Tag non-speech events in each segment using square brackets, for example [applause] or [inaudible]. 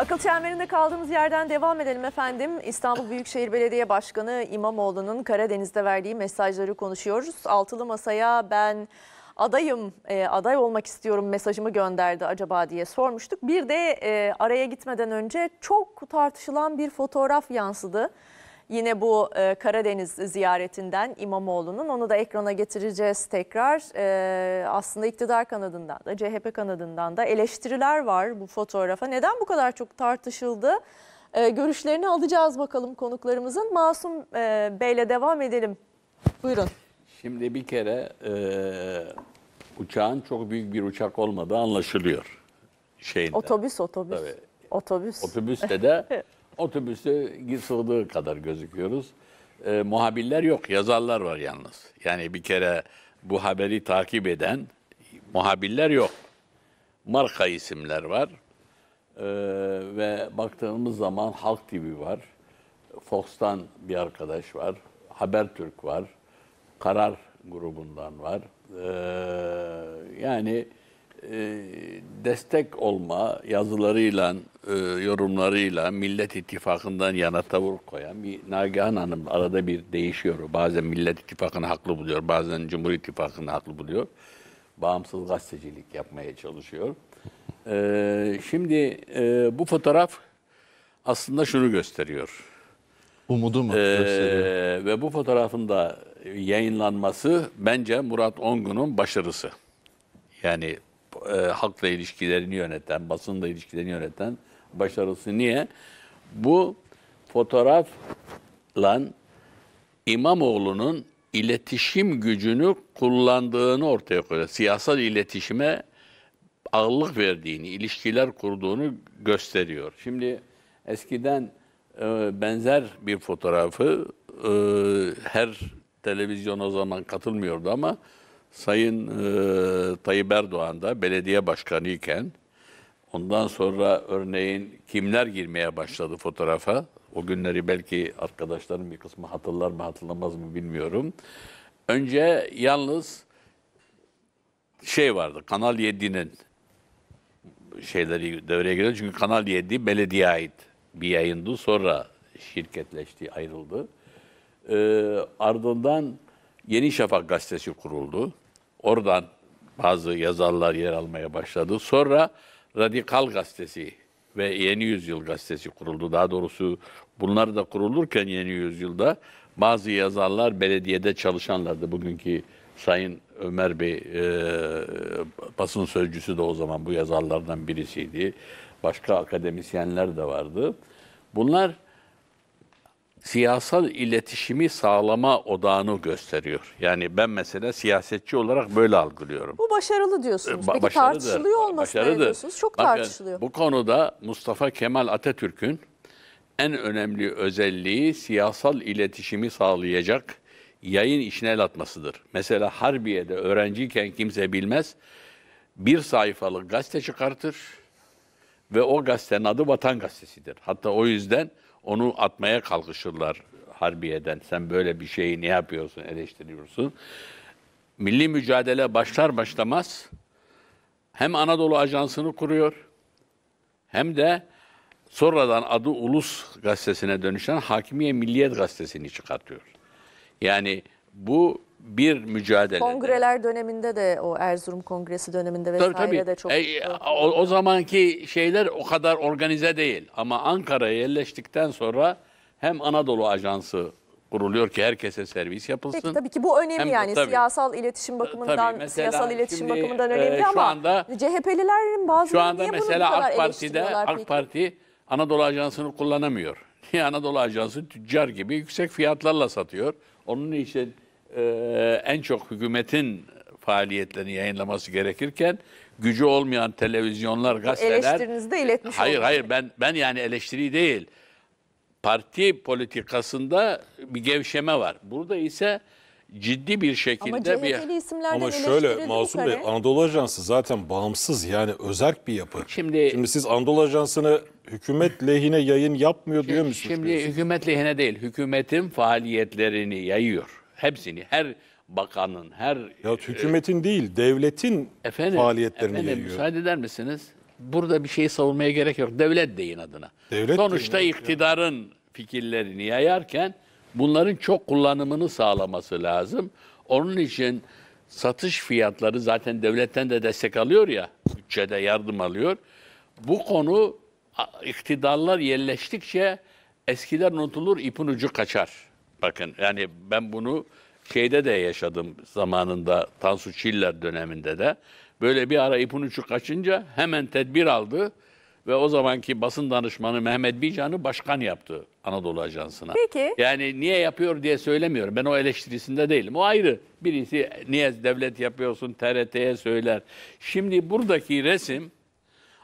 Akıl çemberinde kaldığımız yerden devam edelim efendim. İstanbul Büyükşehir Belediye Başkanı İmamoğlu'nun Karadeniz'de verdiği mesajları konuşuyoruz. Altılı Masa'ya ben adayım, e, aday olmak istiyorum mesajımı gönderdi acaba diye sormuştuk. Bir de e, araya gitmeden önce çok tartışılan bir fotoğraf yansıdı. Yine bu e, Karadeniz ziyaretinden İmamoğlu'nun onu da ekrana getireceğiz tekrar. E, aslında iktidar kanadından da CHP kanadından da eleştiriler var bu fotoğrafa. Neden bu kadar çok tartışıldı? E, görüşlerini alacağız bakalım konuklarımızın. Masum e, Bey'le devam edelim. Buyurun. Şimdi bir kere e, uçağın çok büyük bir uçak olmadığı anlaşılıyor. Şeyinde. Otobüs otobüs. Tabii. Otobüs. Otobüste de [laughs] otobüste sığdığı kadar gözüküyoruz. E, muhabirler yok, yazarlar var yalnız. Yani bir kere bu haberi takip eden muhabirler yok. Marka isimler var. E, ve baktığımız zaman Halk TV var. Fox'tan bir arkadaş var. Habertürk var. Karar grubundan var. E, yani e, destek olma yazılarıyla, e, yorumlarıyla Millet İttifakı'ndan yana tavır koyan bir Nagihan Hanım arada bir değişiyor. Bazen Millet İttifakı'nı haklı buluyor, bazen Cumhur İttifakı'nı haklı buluyor. Bağımsız gazetecilik yapmaya çalışıyor. E, şimdi e, bu fotoğraf aslında şunu gösteriyor. Umudu mu? gösteriyor. ve bu fotoğrafın da yayınlanması bence Murat Ongun'un başarısı. Yani e, halkla ilişkilerini yöneten, basınla ilişkilerini yöneten başarısı. Niye? Bu fotoğrafla İmamoğlu'nun iletişim gücünü kullandığını ortaya koyuyor. Siyasal iletişime ağırlık verdiğini, ilişkiler kurduğunu gösteriyor. Şimdi eskiden e, benzer bir fotoğrafı e, her televizyon o zaman katılmıyordu ama Sayın e, Tayyip Erdoğan da belediye başkanı iken ondan sonra örneğin kimler girmeye başladı fotoğrafa? O günleri belki arkadaşlarım bir kısmı hatırlar mı hatırlamaz mı bilmiyorum. Önce yalnız şey vardı Kanal 7'nin şeyleri devreye girdi. Çünkü Kanal 7 belediye ait bir yayındı. Sonra şirketleşti, ayrıldı. Ee, ardından Yeni Şafak gazetesi kuruldu. Oradan bazı yazarlar yer almaya başladı. Sonra Radikal gazetesi ve Yeni Yüzyıl gazetesi kuruldu. Daha doğrusu bunlar da kurulurken Yeni Yüzyıl'da bazı yazarlar belediyede çalışanlardı. Bugünkü Sayın Ömer Bey e, basın sözcüsü de o zaman bu yazarlardan birisiydi. Başka akademisyenler de vardı. Bunlar siyasal iletişimi sağlama odağını gösteriyor. Yani ben mesela siyasetçi olarak böyle algılıyorum. Bu başarılı diyorsunuz. Ba ee, Peki başarıdır, tartışılıyor olması başarıdır. diyorsunuz? Çok Bakın, tartışılıyor. Bu konuda Mustafa Kemal Atatürk'ün en önemli özelliği siyasal iletişimi sağlayacak yayın işine el atmasıdır. Mesela Harbiye'de öğrenciyken kimse bilmez bir sayfalık gazete çıkartır ve o gazetenin adı Vatan Gazetesi'dir. Hatta o yüzden onu atmaya kalkışırlar harbiyeden. Sen böyle bir şeyi ne yapıyorsun, eleştiriyorsun. Milli mücadele başlar başlamaz hem Anadolu Ajansı'nı kuruyor hem de sonradan adı Ulus Gazetesi'ne dönüşen Hakimiye Milliyet Gazetesi'ni çıkartıyor. Yani bu bir mücadele. Kongreler döneminde de o Erzurum Kongresi döneminde vesaire tabii, tabii. de çok. E, o, o zamanki şeyler o kadar organize değil ama Ankara'ya yerleştikten sonra hem Anadolu Ajansı kuruluyor ki herkese servis yapılsın. Peki tabii ki bu önemli Hem, yani tabii, siyasal iletişim bakımından, tabii, mesela, siyasal iletişim şimdi, e, bakımından önemli e, ama anda, CHP'lilerin bazıları Şu anda niye mesela AK Parti'de AK peki? Parti Anadolu Ajansı'nı kullanamıyor. [laughs] Niye Anadolu Ajansı tüccar gibi yüksek fiyatlarla satıyor. Onun işte e, en çok hükümetin faaliyetlerini yayınlaması gerekirken gücü olmayan televizyonlar, gazeteler... Eleştirinizi de iletmiş Hayır oldum. hayır ben ben yani eleştiri değil. Parti politikasında bir gevşeme var. Burada ise ciddi bir şekilde ama bir... isimlerden Ama şöyle Masum Bey, Anadolu Ajansı zaten bağımsız yani özerk bir yapı. Şimdi, şimdi siz Anadolu Ajansı'nı hükümet lehine yayın yapmıyor diyor musunuz? Şimdi hükümet lehine değil, hükümetin faaliyetlerini yayıyor. Hepsini, her bakanın, her... Ya e, hükümetin e, değil, devletin efendim, faaliyetlerini efendim, yayıyor. müsaade eder misiniz? Burada bir şey savunmaya gerek yok. Devlet deyin adına. Devlet Sonuçta deyin, iktidarın yani. fikirlerini yayarken bunların çok kullanımını sağlaması lazım. Onun için satış fiyatları zaten devletten de destek alıyor ya, bütçede yardım alıyor. Bu konu iktidarlar yerleştikçe eskiler unutulur, ipin ucu kaçar. Bakın yani ben bunu şeyde de yaşadım zamanında Tansu Çiller döneminde de. Böyle bir ara ipin ucu kaçınca hemen tedbir aldı ve o zamanki basın danışmanı Mehmet Bican'ı başkan yaptı Anadolu Ajansı'na. Peki. Yani niye yapıyor diye söylemiyorum. Ben o eleştirisinde değilim. O ayrı. Birisi niye devlet yapıyorsun TRT'ye söyler. Şimdi buradaki resim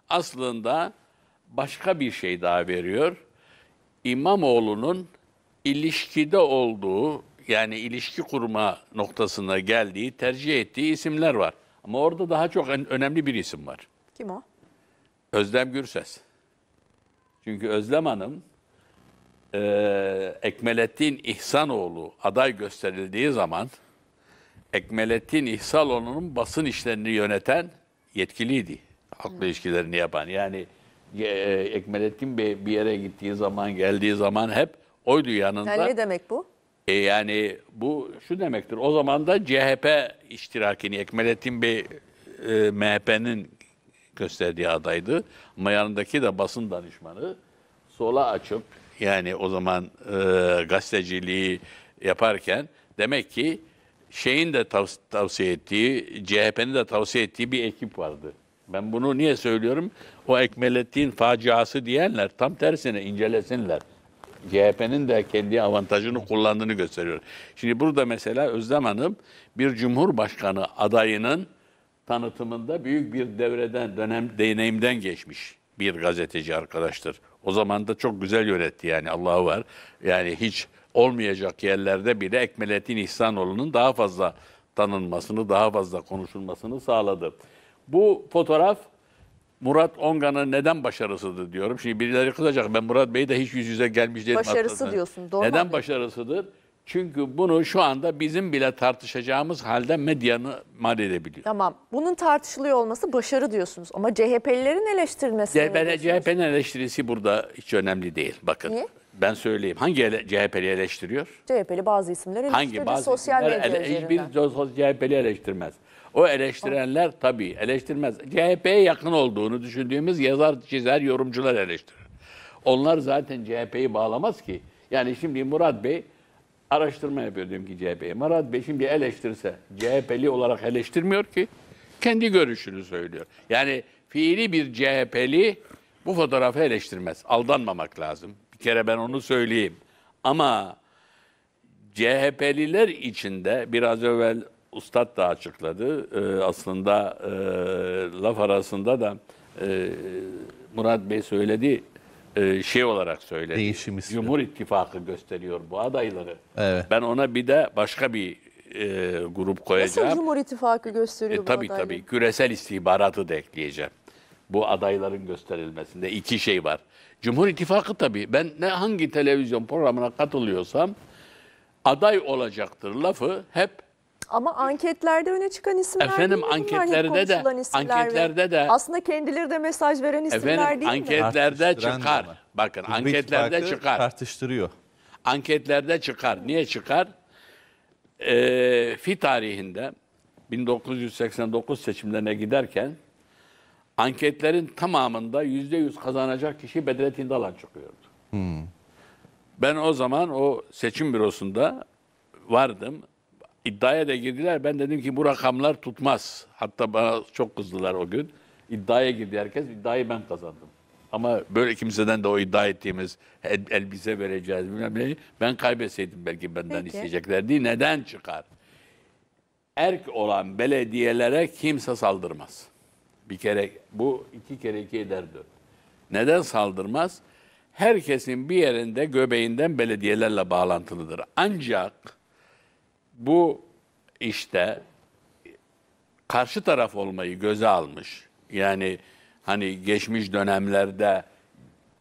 aslında başka bir şey daha veriyor. İmamoğlu'nun ilişkide olduğu yani ilişki kurma noktasına geldiği, tercih ettiği isimler var. Ama orada daha çok önemli bir isim var. Kim o? Özlem Gürses. Çünkü Özlem Hanım e, Ekmelettin İhsanoğlu aday gösterildiği zaman Ekmelettin İhsanoğlu'nun basın işlerini yöneten yetkiliydi. Halkla hmm. ilişkilerini yapan. Yani e, Ekmelettin Bey bir yere gittiği zaman, geldiği zaman hep oydu yanında. Yani ne demek bu? E yani bu şu demektir. O zaman da CHP iştirakini Ekmelettin Bey e, MHP'nin gösterdiği adaydı. Ama yanındaki de basın danışmanı sola açıp yani o zaman e, gazeteciliği yaparken demek ki şeyin de tav- tavsiye ettiği, CHP'nin de tavsiye ettiği bir ekip vardı. Ben bunu niye söylüyorum? O Ekmelettin faciası diyenler tam tersine incelesinler. CHP'nin de kendi avantajını kullandığını gösteriyor. Şimdi burada mesela Özlem Hanım bir cumhurbaşkanı adayının tanıtımında büyük bir devreden, dönem deneyimden geçmiş bir gazeteci arkadaştır. O zaman da çok güzel yönetti yani Allah'ı var. Yani hiç olmayacak yerlerde bile Ekmelettin İhsanoğlu'nun daha fazla tanınmasını, daha fazla konuşulmasını sağladı. Bu fotoğraf Murat Ongan'ın neden başarısıdır diyorum. Şimdi birileri kızacak. Ben Murat Bey'i de hiç yüz yüze gelmiş değilim. Başarısı atlasını. diyorsun. Doğru neden abi? başarısıdır? Çünkü bunu şu anda bizim bile tartışacağımız halde medyanı mal edebiliyor. Tamam. Bunun tartışılıyor olması başarı diyorsunuz. Ama CHP'lilerin eleştirilmesi. CHP'nin eleştirisi burada hiç önemli değil. Bakın. Niye? ben söyleyeyim. Hangi ele, CHP'li eleştiriyor? CHP'li bazı isimleri Hangi bazı sosyal medya ele, Hiçbir CHP'li eleştirmez. O eleştirenler tabii eleştirmez. CHP'ye yakın olduğunu düşündüğümüz yazar, çizer, yorumcular eleştirir. Onlar zaten CHP'yi bağlamaz ki. Yani şimdi Murat Bey araştırma yapıyor diyorum ki CHP'ye. Murat Bey şimdi eleştirse CHP'li olarak eleştirmiyor ki. Kendi görüşünü söylüyor. Yani fiili bir CHP'li bu fotoğrafı eleştirmez. Aldanmamak lazım. Bir kere ben onu söyleyeyim. Ama CHP'liler içinde biraz evvel Ustad da açıkladı. Ee, aslında e, laf arasında da e, Murat Bey söyledi e, şey olarak söyledi. Değişim ismi. Cumhur İttifakı gösteriyor bu adayları. Evet. Ben ona bir de başka bir e, grup koyacağım. Nasıl Cumhur İttifakı gösteriyor e, tabii, bu adayları? Tabii tabii. Küresel istihbaratı da ekleyeceğim bu adayların gösterilmesinde iki şey var. Cumhur İttifakı tabii ben ne hangi televizyon programına katılıyorsam aday olacaktır lafı hep ama anketlerde öne çıkan isimler Efendim değil anketlerde de anketlerde ve, de aslında kendileri de mesaj veren isimler efendim, değil anketlerde mi? çıkar. Bakın Cumhur anketlerde çıkar. Tartıştırıyor. Anketlerde çıkar. Niye çıkar? Ee, fi tarihinde 1989 seçimlerine giderken anketlerin tamamında yüzde yüz kazanacak kişi Bedrettin Dalan çıkıyordu. Hmm. Ben o zaman o seçim bürosunda vardım. İddiaya da girdiler. Ben dedim ki bu rakamlar tutmaz. Hatta bana çok kızdılar o gün. İddiaya girdi herkes. İddiayı ben kazandım. Ama böyle kimseden de o iddia ettiğimiz el, elbise vereceğiz bilmem neyi. Ben kaybetseydim belki benden Peki. isteyeceklerdi. Neden çıkar? Erk olan belediyelere kimse saldırmaz. Bir kere bu iki kere iki eder dört. Neden saldırmaz? Herkesin bir yerinde göbeğinden belediyelerle bağlantılıdır. Ancak bu işte karşı taraf olmayı göze almış. Yani hani geçmiş dönemlerde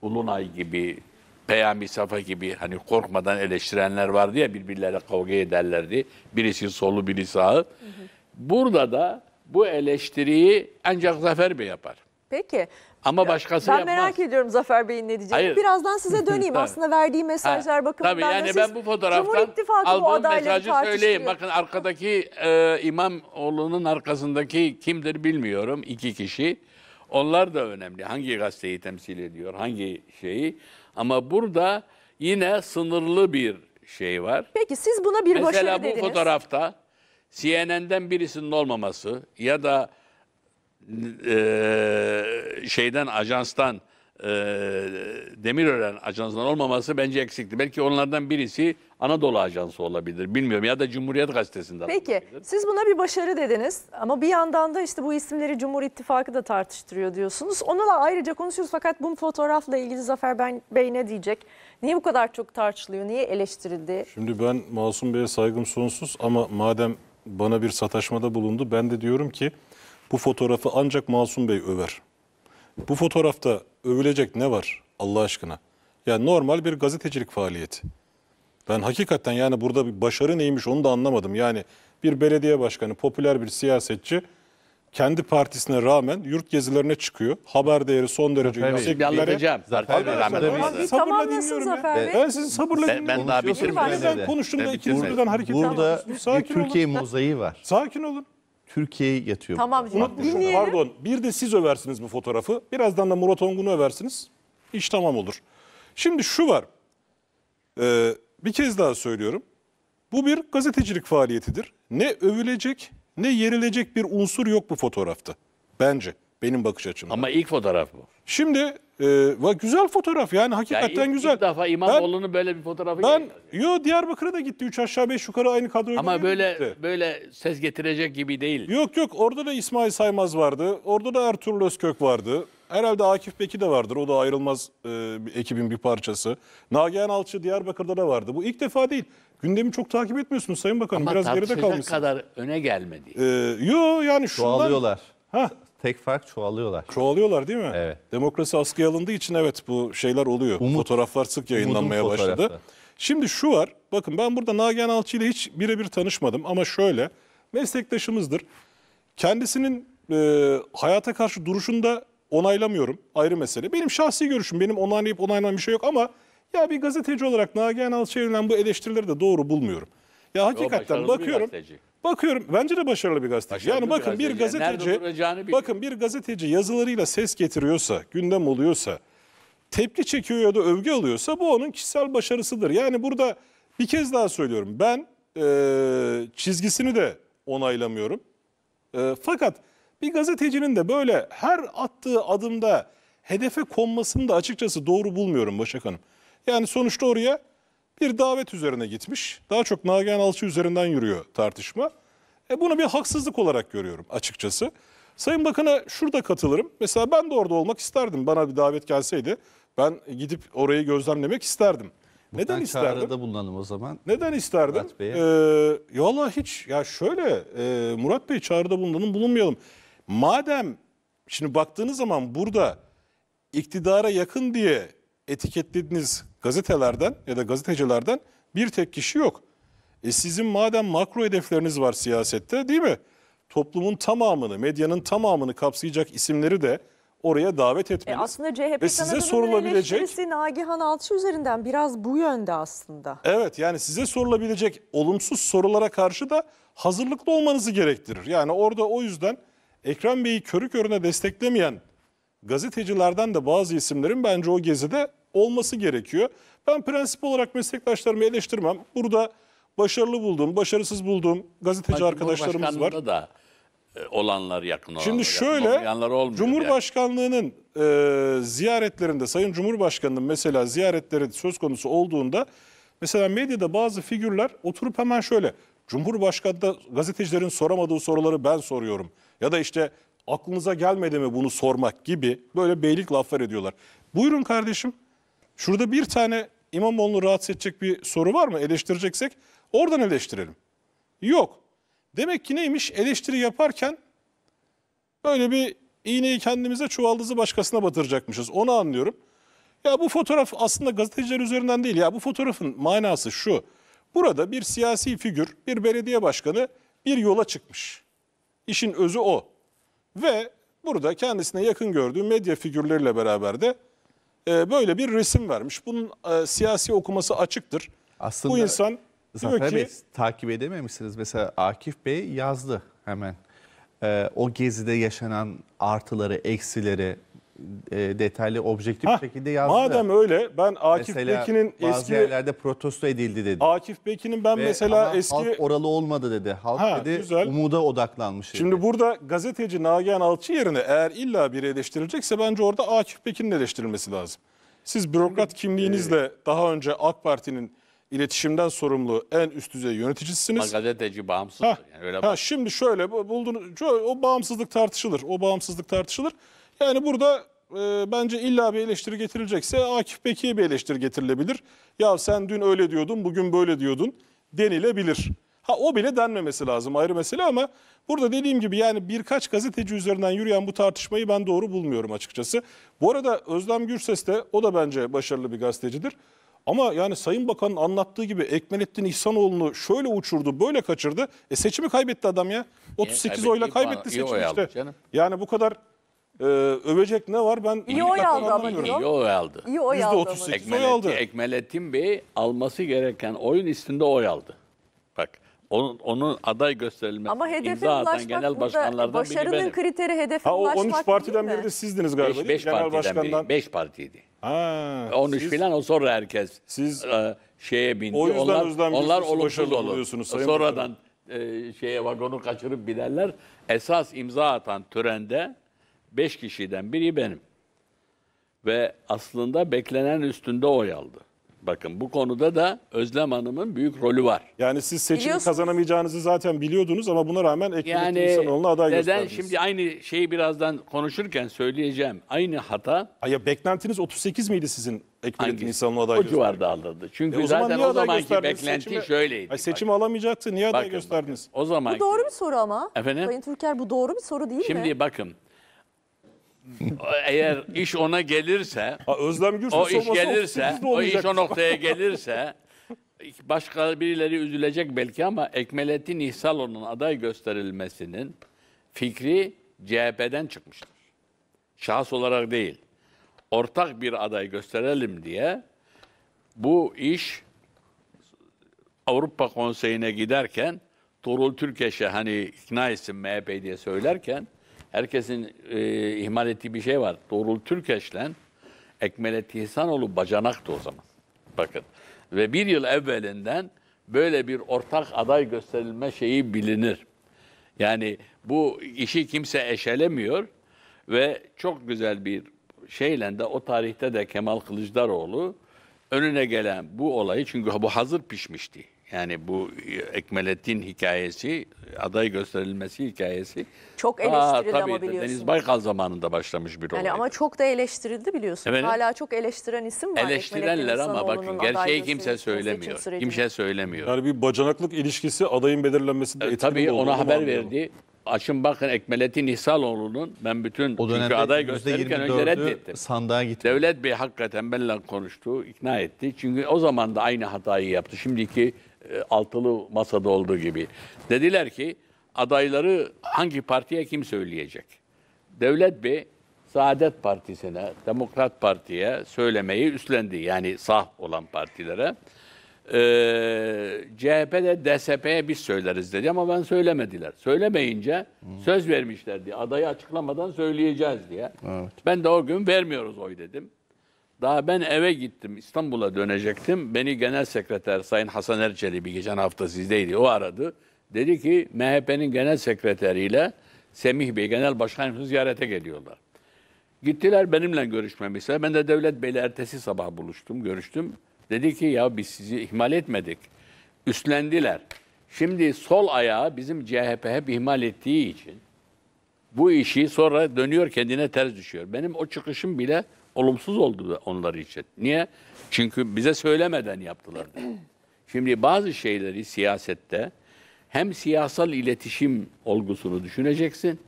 Ulunay gibi, Peyami Safa gibi hani korkmadan eleştirenler vardı ya birbirleriyle kavga ederlerdi. Birisi solu, biri sağı. Burada da bu eleştiriyi ancak Zafer Bey yapar. Peki. Ama başkası ben yapmaz. Ben merak ediyorum Zafer Bey'in ne diyeceğini. Hayır. Birazdan size [laughs] döneyim aslında verdiği mesajlar ha, bakımından. Tabii yani ben bu fotoğraftan aldığım bu mesajı söyleyeyim. Bakın arkadaki e, İmamoğlu'nun arkasındaki kimdir bilmiyorum iki kişi. Onlar da önemli. Hangi gazeteyi temsil ediyor, hangi şeyi. Ama burada yine sınırlı bir şey var. Peki siz buna bir Mesela başarı dediniz. Mesela bu fotoğrafta CNN'den birisinin olmaması ya da e, şeyden ajanstan e, Demirören ajansından olmaması bence eksikti. Belki onlardan birisi Anadolu Ajansı olabilir. Bilmiyorum ya da Cumhuriyet Gazetesi'nden Peki olabilir. siz buna bir başarı dediniz ama bir yandan da işte bu isimleri Cumhur İttifakı da tartıştırıyor diyorsunuz. Onunla ayrıca konuşuyoruz fakat bu fotoğrafla ilgili Zafer Bey ne diyecek? Niye bu kadar çok tartışılıyor? Niye eleştirildi? Şimdi ben Masum Bey'e saygım sonsuz ama madem bana bir sataşmada bulundu. Ben de diyorum ki bu fotoğrafı ancak Masum Bey över. Bu fotoğrafta övülecek ne var Allah aşkına? Yani normal bir gazetecilik faaliyeti. Ben hakikaten yani burada bir başarı neymiş onu da anlamadım. Yani bir belediye başkanı, popüler bir siyasetçi kendi partisine rağmen yurt gezilerine çıkıyor. Haber değeri son derece Zafer yüksek. Bir anlatacağım. Zafer Bey rahmet eylesin. Sabırla dinliyorum Zafer Bey. Ben sizi sabırla dinliyorum. Ben, ben daha bitirmedim. Ben konuştum da ikinci birden hareket Burada bir Türkiye mozaiği var. Sakin olun. Türkiye'yi yatıyor. Tamam Unutmuşum. Pardon. Bir de siz översiniz bu fotoğrafı. Birazdan da Murat Ongun'u översiniz. İş tamam olur. Şimdi şu var. Ee, bir kez daha söylüyorum. Bu bir gazetecilik faaliyetidir. Ne övülecek ne yerilecek bir unsur yok bu fotoğrafta. Bence benim bakış açımdan. Ama ilk fotoğraf bu. Şimdi e, güzel fotoğraf yani hakikaten yani ilk, güzel. İlk defa İmamoğlu'nun böyle bir fotoğrafı Ben geldi. Yo Diyarbakır'a da gitti üç aşağı beş yukarı aynı kadroyla. Ama böyle gitti. böyle ses getirecek gibi değil. Yok yok orada da İsmail Saymaz vardı. Orada da Ertuğrul Özkök vardı. Herhalde Akif Beki de vardır. O da ayrılmaz e, bir ekibin bir parçası. Nagihan Alçı Diyarbakır'da da vardı. Bu ilk defa değil. Gündemi çok takip etmiyorsunuz Sayın Bakanım. Ama Biraz geride kalmışsınız. kalmışsınız. kadar öne gelmedi. Ee, yo yani şunlar Çoğalıyorlar. Ha Tek fark çoğalıyorlar. çoğalıyorlar değil mi? Evet. Demokrasi askıya alındığı için evet bu şeyler oluyor. Umut- Fotoğraflar sık yayınlanmaya başladı. Şimdi şu var. Bakın ben burada Nagihan Alçı ile hiç birebir tanışmadım ama şöyle meslektaşımızdır. Kendisinin e, hayata karşı duruşunda onaylamıyorum ayrı mesele. Benim şahsi görüşüm benim onaylayıp onaylanan bir şey yok ama ya bir gazeteci olarak Nagihan Alçay'ın bu eleştirileri de doğru bulmuyorum. Ya hakikaten Yo, bakıyorum. Bakıyorum bence de başarılı bir gazeteci. Başarılı yani bakın bir gazeteci, bir gazeteci bakın bir gazeteci yazılarıyla ses getiriyorsa, gündem oluyorsa, tepki çekiyor ya da övgü alıyorsa bu onun kişisel başarısıdır. Yani burada bir kez daha söylüyorum. Ben e, çizgisini de onaylamıyorum. E, fakat bir gazetecinin de böyle her attığı adımda hedefe konmasını da açıkçası doğru bulmuyorum Başak Hanım. Yani sonuçta oraya bir davet üzerine gitmiş. Daha çok Nagihan Alçı üzerinden yürüyor tartışma. E bunu bir haksızlık olarak görüyorum açıkçası. Sayın Bakan'a şurada katılırım. Mesela ben de orada olmak isterdim. Bana bir davet gelseydi ben gidip orayı gözlemlemek isterdim. Buradan Neden isterdim? Çağrıda bulunalım o zaman. Neden isterdim? Murat Bey'e. Ee, hiç. Ya şöyle e, Murat Bey çağrıda bulunalım bulunmayalım. Madem şimdi baktığınız zaman burada iktidara yakın diye etiketlediğiniz gazetelerden ya da gazetecilerden bir tek kişi yok. E sizin madem makro hedefleriniz var siyasette değil mi? Toplumun tamamını, medyanın tamamını kapsayacak isimleri de oraya davet e, etmeniz. E aslında CHP ve size sorulabilecek Nagihan Alçı üzerinden biraz bu yönde aslında. Evet yani size sorulabilecek olumsuz sorulara karşı da hazırlıklı olmanızı gerektirir. Yani orada o yüzden Ekrem Bey'i körü körüne desteklemeyen gazetecilerden de bazı isimlerin bence o gezide olması gerekiyor. Ben prensip olarak meslektaşlarımı eleştirmem. Burada başarılı bulduğum, başarısız bulduğum gazeteci Ama arkadaşlarımız var. da e, olanlar yakın olanlar. Şimdi şöyle Cumhurbaşkanlığının yani. e, ziyaretlerinde Sayın Cumhurbaşkanı'nın mesela ziyaretleri söz konusu olduğunda mesela medyada bazı figürler oturup hemen şöyle Cumhurbaşkanı da gazetecilerin soramadığı soruları ben soruyorum ya da işte aklınıza gelmedi mi bunu sormak gibi böyle beylik laflar ediyorlar. Buyurun kardeşim. Şurada bir tane İmamoğlu'nu rahatsız edecek bir soru var mı? Eleştireceksek oradan eleştirelim. Yok. Demek ki neymiş? Eleştiri yaparken böyle bir iğneyi kendimize çuvaldızı başkasına batıracakmışız. Onu anlıyorum. Ya bu fotoğraf aslında gazeteciler üzerinden değil. Ya bu fotoğrafın manası şu. Burada bir siyasi figür, bir belediye başkanı bir yola çıkmış. İşin özü o. Ve burada kendisine yakın gördüğü medya figürleriyle beraber de e, böyle bir resim vermiş. Bunun e, siyasi okuması açıktır. Aslında Bu insan Zafer ki... Bey takip edememişsiniz. Mesela Akif Bey yazdı hemen. E, o gezide yaşanan artıları, eksileri, e, detaylı, objektif Hah, şekilde yazdı. Madem öyle ben Akif Mesela Pekin'in bazı eski... yerlerde protesto edildi dedi. Akif Pekin'in ben Ve mesela ama eski... Halk oralı olmadı dedi. Halk Ha, dedi güzel. umuda odaklanmış. dedi. Şimdi burada gazeteci Nagihan Alçı yerine eğer illa biri eleştirilecekse bence orada Akif Pekin'in eleştirilmesi lazım. Siz bürokrat kimliğinizle e, daha önce AK Parti'nin iletişimden sorumlu en üst düzey yöneticisiniz. Gazeteci bağımsızdır. Ha, Yani öyle ha, şimdi şöyle buldunuz, o bağımsızlık tartışılır. O bağımsızlık tartışılır. Yani burada e, bence illa bir eleştiri getirilecekse Akif Bekir'e bir eleştiri getirilebilir. Ya sen dün öyle diyordun, bugün böyle diyordun denilebilir. Ha o bile denmemesi lazım ayrı mesele ama burada dediğim gibi yani birkaç gazeteci üzerinden yürüyen bu tartışmayı ben doğru bulmuyorum açıkçası. Bu arada Özlem Gürses de o da bence başarılı bir gazetecidir. Ama yani Sayın Bakan'ın anlattığı gibi Ekmenettin İhsanoğlu'nu şöyle uçurdu, böyle kaçırdı. E seçimi kaybetti adam ya. 38 e, oyla kaybetti seçimi işte. Yani bu kadar ee, övecek ne var ben İyi oy aldı ama diyor. İyi oy aldı. İyi oy aldı. ama. %38 oy aldı. Ekmelettin, Bey alması gereken oyun üstünde oy aldı. Bak onun, onun aday gösterilmesi Ama imza atan genel başkanlardan biri başarının kriteri hedefe Ha o ulaşmak 13 partiden biri de sizdiniz galiba 5 partiden başkandan. biri. 5 partiydi. Ha, 13 siz- filan o sonra herkes Siz- e, şeye bindi. O yüzden onlar Özlem onlar Gürses olumsuz olur. Sayın Sonradan e, şeye vagonu kaçırıp binerler. Esas imza atan törende Beş kişiden biri benim. Ve aslında beklenen üstünde oy aldı. Bakın bu konuda da Özlem Hanım'ın büyük rolü var. Yani siz seçimi kazanamayacağınızı zaten biliyordunuz ama buna rağmen Ekrem yani İmamoğlu'na aday neden gösterdiniz. şimdi aynı şeyi birazdan konuşurken söyleyeceğim. Aynı hata Ay ya beklentiniz 38 miydi sizin Ekrem Hangisi? İmamoğlu'na aday o göstermek? civarda alındı. Çünkü E o zaman zaten niye o zamanki gösterdiniz? beklenti Seçime- şöyleydi. Ay seçimi alamayacaktı. Niye aday Bakın, gösterdiniz? O zaman Bu doğru bir soru ama. Efendim? Sayın Türker bu doğru bir soru değil mi? Şimdi bakın eğer iş ona gelirse, Ha, Özlem Gürsüz o iş gelirse, o iş o noktaya [laughs] gelirse başka birileri üzülecek belki ama Ekmelettin İhsaloğlu'nun aday gösterilmesinin fikri CHP'den çıkmıştır. Şahıs olarak değil. Ortak bir aday gösterelim diye bu iş Avrupa Konseyi'ne giderken Tuğrul Türkeş'e hani ikna etsin MHP diye söylerken herkesin e, ihmal ettiği bir şey var. Doğrul Türkeş'le Ekmelettin İhsanoğlu bacanaktı o zaman. Bakın. Ve bir yıl evvelinden böyle bir ortak aday gösterilme şeyi bilinir. Yani bu işi kimse eşelemiyor ve çok güzel bir şeyle de o tarihte de Kemal Kılıçdaroğlu önüne gelen bu olayı çünkü bu hazır pişmişti. Yani bu e, Ekmelettin hikayesi, aday gösterilmesi hikayesi. Çok eleştirildi Aa, tabii, ama biliyorsunuz. Deniz Baykal zamanında başlamış bir olay. Yani ama çok da eleştirildi biliyorsun. Efendim? Hala çok eleştiren isim var. Eleştirenler ama bakın gerçeği kimse söylemiyor. Kimse söylemiyor. Yani bir bacanaklık ilişkisi adayın belirlenmesinde e, etkili Tabii ona haber verdi. Açın bakın Ekmelettin İhsaloğlu'nun ben bütün o çünkü aday gösterirken önce reddettim. Sandığa gitti. Devlet Bey hakikaten benimle konuştu, ikna etti. Çünkü o zaman da aynı hatayı yaptı. Şimdiki e, altılı masada olduğu gibi. Dediler ki adayları hangi partiye kim söyleyecek? Devlet Bey Saadet Partisi'ne, Demokrat Parti'ye söylemeyi üstlendi. Yani sah olan partilere. Ee, CHP'de DSP'ye biz söyleriz dedi ama ben söylemediler. Söylemeyince söz vermişlerdi. Adayı açıklamadan söyleyeceğiz diye. Evet. Ben de o gün vermiyoruz oy dedim. Daha ben eve gittim, İstanbul'a dönecektim. Beni Genel Sekreter Sayın Hasan Erçel'i bir geçen hafta sizdeydi, o aradı. Dedi ki MHP'nin Genel Sekreteriyle Semih Bey, Genel Başkanımız ziyarete geliyorlar. Gittiler benimle görüşmemi Ben de Devlet Bey'le ertesi sabah buluştum, görüştüm. Dedi ki ya biz sizi ihmal etmedik. Üstlendiler. Şimdi sol ayağı bizim CHP hep ihmal ettiği için bu işi sonra dönüyor kendine ters düşüyor. Benim o çıkışım bile olumsuz oldu onlar için. Niye? Çünkü bize söylemeden yaptılar. [clears throat] Şimdi bazı şeyleri siyasette hem siyasal iletişim olgusunu düşüneceksin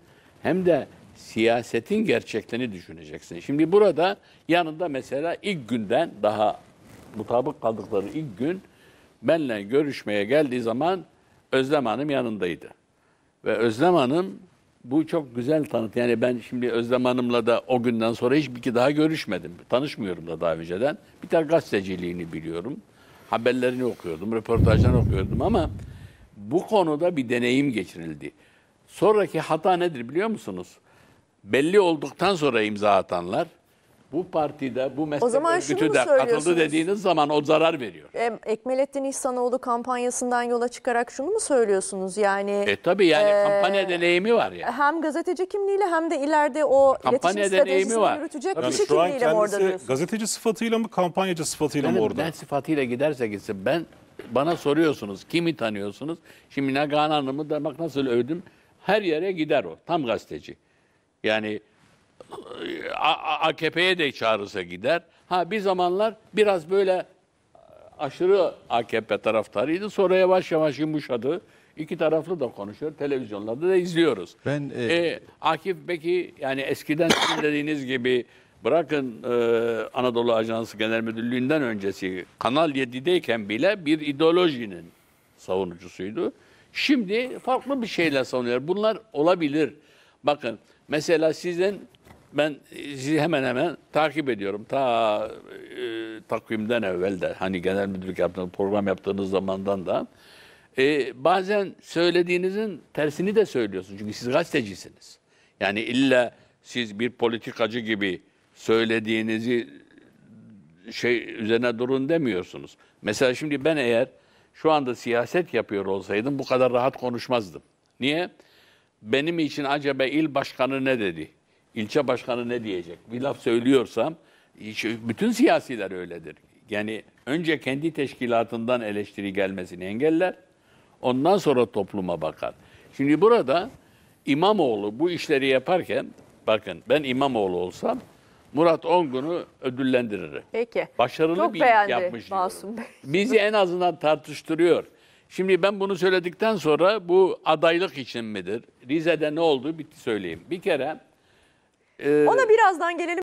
hem de siyasetin gerçeklerini düşüneceksin. Şimdi burada yanında mesela ilk günden daha mutabık kaldıkları ilk gün benle görüşmeye geldiği zaman Özlem Hanım yanındaydı. Ve Özlem Hanım bu çok güzel tanıt. Yani ben şimdi Özlem Hanım'la da o günden sonra hiçbir ki daha görüşmedim. Tanışmıyorum da daha önceden. Bir tane gazeteciliğini biliyorum. Haberlerini okuyordum, röportajlarını okuyordum ama bu konuda bir deneyim geçirildi. Sonraki hata nedir biliyor musunuz? Belli olduktan sonra imza atanlar bu partide bu meslek o zaman örgütü de katıldı dediğiniz zaman o zarar veriyor. E, Ekmelettin İhsanoğlu kampanyasından yola çıkarak şunu mu söylüyorsunuz yani? E tabi yani e, kampanya deneyimi var ya. Yani. Hem gazeteci kimliğiyle hem de ileride o kampanya iletişim deneyimi var. yürütecek tabii. kişi yani kimliğiyle mi orada diyorsunuz? Gazeteci sıfatıyla mı kampanyacı sıfatıyla yani mı orada? Ben sıfatıyla giderse gitsin ben bana soruyorsunuz kimi tanıyorsunuz? Şimdi Nagihan Hanım'ı da bak nasıl övdüm her yere gider o tam gazeteci. Yani AKP'ye de çağrısa gider. Ha bir zamanlar biraz böyle aşırı AKP taraftarıydı. Sonra yavaş yavaş yumuşadı. İki taraflı da konuşuyor. Televizyonlarda da izliyoruz. Ben e... E, Akif peki yani eskiden sizin dediğiniz gibi bırakın e, Anadolu Ajansı Genel Müdürlüğü'nden öncesi Kanal 7'deyken bile bir ideolojinin savunucusuydu. Şimdi farklı bir şeyle savunuyor. Bunlar olabilir. Bakın mesela sizin ben sizi hemen hemen takip ediyorum. Ta e, takvimden evvel de hani genel müdürlük yaptığınız, program yaptığınız zamandan da. E, bazen söylediğinizin tersini de söylüyorsunuz. Çünkü siz gazetecisiniz. Yani illa siz bir politikacı gibi söylediğinizi şey üzerine durun demiyorsunuz. Mesela şimdi ben eğer şu anda siyaset yapıyor olsaydım bu kadar rahat konuşmazdım. Niye? Benim için acaba il başkanı ne dedi? ilçe başkanı ne diyecek? Bir laf söylüyorsam bütün siyasiler öyledir. Yani önce kendi teşkilatından eleştiri gelmesini engeller. Ondan sonra topluma bakar. Şimdi burada İmamoğlu bu işleri yaparken bakın ben İmamoğlu olsam Murat Ongun'u ödüllendiririm. Peki. Başarılı Çok bir beğendi, yapmış. Masum Bey. [laughs] Bizi en azından tartıştırıyor. Şimdi ben bunu söyledikten sonra bu adaylık için midir? Rize'de ne oldu bitti söyleyeyim. Bir kere ee, Ona birazdan gelelim.